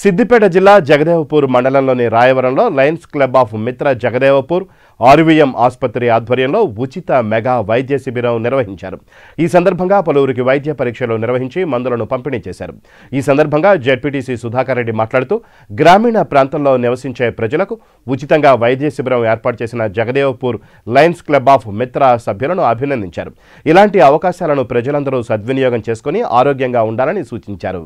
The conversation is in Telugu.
సిద్దిపేట జిల్లా జగదేవపూర్ మండలంలోని రాయవరంలో లయన్స్ క్లబ్ ఆఫ్ మిత్ర జగదేవపూర్ ఆర్వీఎం ఆసుపత్రి ఆధ్వర్యంలో ఉచిత మెగా వైద్య శిబిరం నిర్వహించారు ఈ సందర్భంగా పలువురికి వైద్య పరీక్షలు నిర్వహించి మందులను పంపిణీ చేశారు ఈ సందర్భంగా జడ్పీటీసీ సుధాకర్ రెడ్డి మాట్లాడుతూ గ్రామీణ ప్రాంతంలో నివసించే ప్రజలకు ఉచితంగా వైద్య శిబిరం ఏర్పాటు చేసిన జగదేవపూర్ లయన్స్ క్లబ్ ఆఫ్ మిత్ర సభ్యులను అభినందించారు ఇలాంటి అవకాశాలను ప్రజలందరూ సద్వినియోగం చేసుకుని ఆరోగ్యంగా ఉండాలని సూచించారు